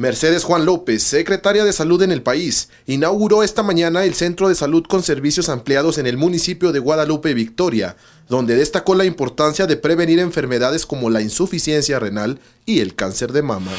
Mercedes Juan López, secretaria de Salud en el país, inauguró esta mañana el Centro de Salud con servicios ampliados en el municipio de Guadalupe Victoria, donde destacó la importancia de prevenir enfermedades como la insuficiencia renal y el cáncer de mama.